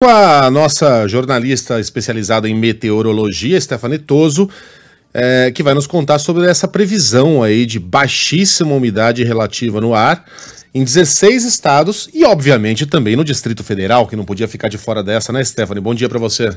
Com a nossa jornalista especializada em meteorologia, Stephanie Toso, é, que vai nos contar sobre essa previsão aí de baixíssima umidade relativa no ar em 16 estados e, obviamente, também no Distrito Federal, que não podia ficar de fora dessa, né, Stephanie? Bom dia para você.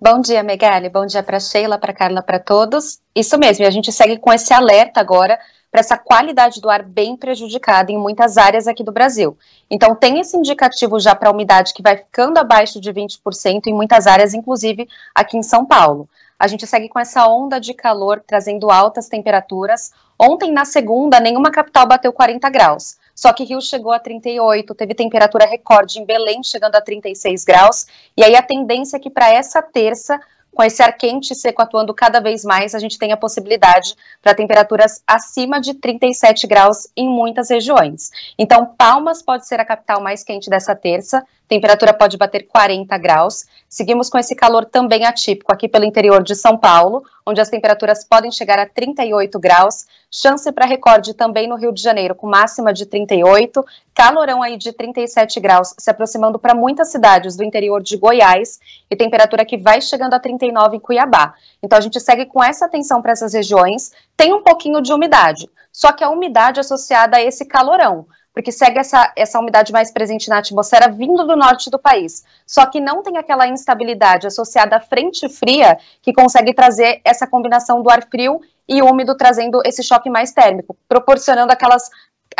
Bom dia, Megali. Bom dia para Sheila, para Carla, para todos. Isso mesmo, e a gente segue com esse alerta agora para essa qualidade do ar bem prejudicada em muitas áreas aqui do Brasil. Então, tem esse indicativo já para a umidade que vai ficando abaixo de 20% em muitas áreas, inclusive aqui em São Paulo. A gente segue com essa onda de calor trazendo altas temperaturas. Ontem, na segunda, nenhuma capital bateu 40 graus. Só que Rio chegou a 38, teve temperatura recorde em Belém, chegando a 36 graus. E aí a tendência é que para essa terça com esse ar quente e seco atuando cada vez mais, a gente tem a possibilidade para temperaturas acima de 37 graus em muitas regiões. Então, Palmas pode ser a capital mais quente dessa terça, temperatura pode bater 40 graus. Seguimos com esse calor também atípico aqui pelo interior de São Paulo, onde as temperaturas podem chegar a 38 graus. Chance para recorde também no Rio de Janeiro, com máxima de 38. Calorão aí de 37 graus, se aproximando para muitas cidades do interior de Goiás. E temperatura que vai chegando a 39 em Cuiabá. Então a gente segue com essa atenção para essas regiões. Tem um pouquinho de umidade, só que a umidade associada a esse calorão porque segue essa, essa umidade mais presente na atmosfera vindo do norte do país. Só que não tem aquela instabilidade associada à frente fria que consegue trazer essa combinação do ar frio e úmido, trazendo esse choque mais térmico, proporcionando aquelas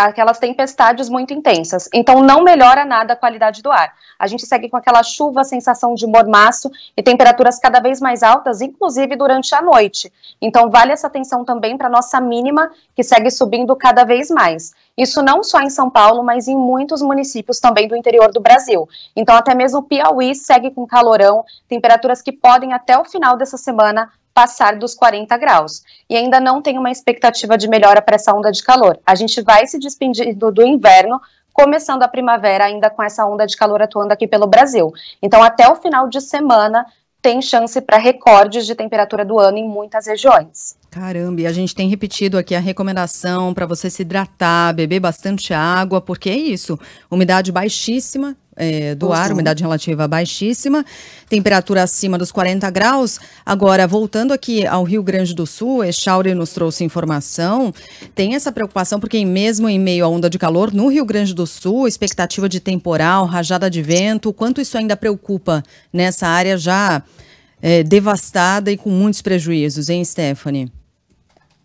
aquelas tempestades muito intensas. Então não melhora nada a qualidade do ar. A gente segue com aquela chuva, sensação de mormaço e temperaturas cada vez mais altas, inclusive durante a noite. Então vale essa atenção também para nossa mínima, que segue subindo cada vez mais. Isso não só em São Paulo, mas em muitos municípios também do interior do Brasil. Então até mesmo o Piauí segue com calorão, temperaturas que podem até o final dessa semana passar dos 40 graus. E ainda não tem uma expectativa de melhora para essa onda de calor. A gente vai se despedindo do inverno, começando a primavera ainda com essa onda de calor atuando aqui pelo Brasil. Então, até o final de semana, tem chance para recordes de temperatura do ano em muitas regiões. Caramba, e a gente tem repetido aqui a recomendação para você se hidratar, beber bastante água, porque é isso, umidade baixíssima é, do uhum. ar, umidade relativa baixíssima, temperatura acima dos 40 graus. Agora, voltando aqui ao Rio Grande do Sul, Echauri nos trouxe informação, tem essa preocupação porque mesmo em meio à onda de calor no Rio Grande do Sul, expectativa de temporal, rajada de vento, quanto isso ainda preocupa nessa área já é, devastada e com muitos prejuízos, hein, Stephanie?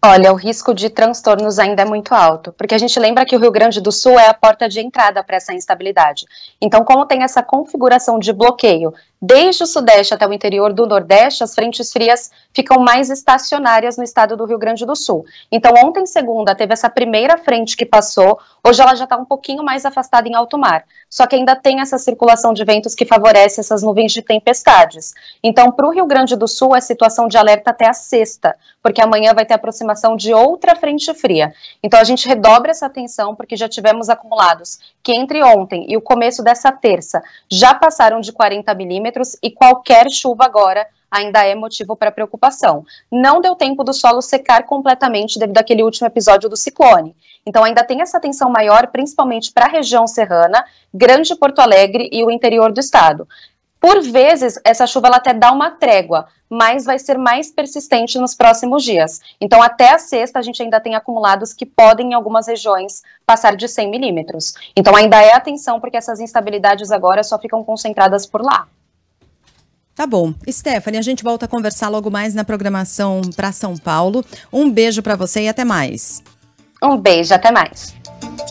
Olha, o risco de transtornos ainda é muito alto, porque a gente lembra que o Rio Grande do Sul é a porta de entrada para essa instabilidade. Então, como tem essa configuração de bloqueio Desde o sudeste até o interior do nordeste, as frentes frias ficam mais estacionárias no estado do Rio Grande do Sul. Então, ontem, segunda, teve essa primeira frente que passou, hoje ela já está um pouquinho mais afastada em alto mar. Só que ainda tem essa circulação de ventos que favorece essas nuvens de tempestades. Então, para o Rio Grande do Sul, é situação de alerta até a sexta, porque amanhã vai ter aproximação de outra frente fria. Então, a gente redobra essa atenção, porque já tivemos acumulados que entre ontem e o começo dessa terça já passaram de 40 milímetros e qualquer chuva agora ainda é motivo para preocupação. Não deu tempo do solo secar completamente devido àquele último episódio do ciclone. Então ainda tem essa tensão maior, principalmente para a região serrana, Grande Porto Alegre e o interior do estado. Por vezes, essa chuva ela até dá uma trégua, mas vai ser mais persistente nos próximos dias. Então, até a sexta, a gente ainda tem acumulados que podem, em algumas regiões, passar de 100 milímetros. Então, ainda é atenção, porque essas instabilidades agora só ficam concentradas por lá. Tá bom. Stephanie, a gente volta a conversar logo mais na programação para São Paulo. Um beijo para você e até mais. Um beijo, até mais.